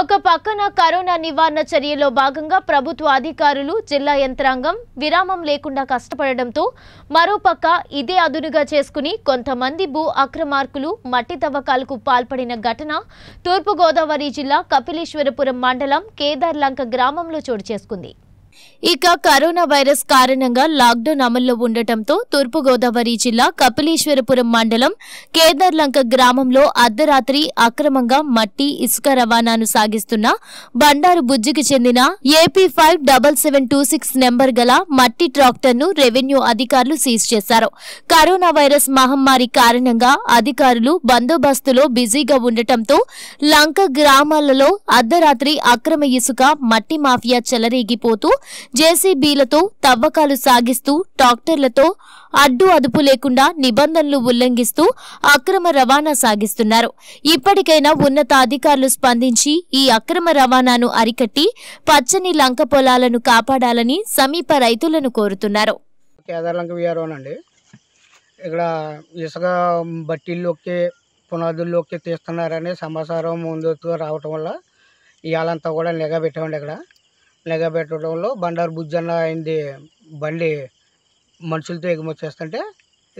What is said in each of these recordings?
ఒక పక్కన కరోనా నివారణ చర్యల్లో భాగంగా ప్రభుత్వ అధికారులు జిల్లా యంత్రాంగం విరామం లేకుండా కష్టపడడంతో మరోపక్క ఇదే అదునుగా చేసుకుని కొంతమంది భూ అక్రమార్కులు మట్టి తవ్వకాలకు పాల్పడిన ఘటన తూర్పుగోదావరి జిల్లా కపిలేశ్వరపురం మండలం కేదార్లంక గ్రామంలో చోటు చేసుకుంది ఇక కరోనా వైరస్ కారణంగా లాక్డౌన్ అమల్లో ఉండటంతో తూర్పుగోదావరి జిల్లా కపిలేశ్వరపురం మండలం కేదార్లంక గ్రామంలో అర్ధరాత్రి అక్రమంగా మట్టి ఇసుక రవాణాను సాగిస్తున్న బండారు బుజ్జికి చెందిన AP five double seven two six number గల మట్టి ట్రాక్టర్ను రెవెన్యూ అధికారులు సీజ్ చేశారు కరోనా వైరస్ మహమ్మారి కారణంగా అధికారులు బందోబస్తులో బిజీగా ఉండటంతో లంక గ్రామాలలో అర్ధరాత్రి అక్రమ ఇసుక మట్టి మాఫియా చెలరేగిపోతూ జేసీబీలతో తవ్వకాలు సాగిస్తూ టాక్టర్లతో అడ్డు అదుపు లేకుండా నిబంధనలు ఉల్లంఘిస్తూ అక్రమ రవాణా సాగిస్తున్నారు ఇప్పటికైనా ఉన్నతాధికారులు స్పందించి ఈ అక్రమ రవాణాను అరికట్టి పచ్చని లంక పొలాలను కాపాడాలని సమీప రైతులను కోరుతున్నారు కేదార్లంక ఇక్కడ ఇసుక బట్టిల్లోకి పునాదుల్లోకి తీస్తున్నారని సమాచారం ముందుగా రావటం వల్ల ఇవాళంతా కూడా నిఘా పెట్టామండి ఇక్కడ నిఘా బండారు బుజ్జన్న అయింది బండి మనుషులతో ఎగుమతి చేస్తుంటే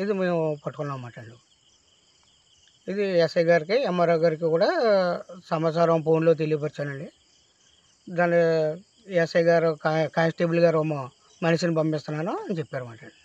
ఇది మేము అన్నమాట అండి ఇది ఎస్ఐ గారికి ఎంఆర్ఓ గారికి కూడా సమాచారం ఫోన్లో తెలియపరచానండి దాని ఎస్ఐ గారు కా కానిస్టేబుల్ గారు మనిషిని పంపిస్తున్నాను అని చెప్పారు అన్నమాట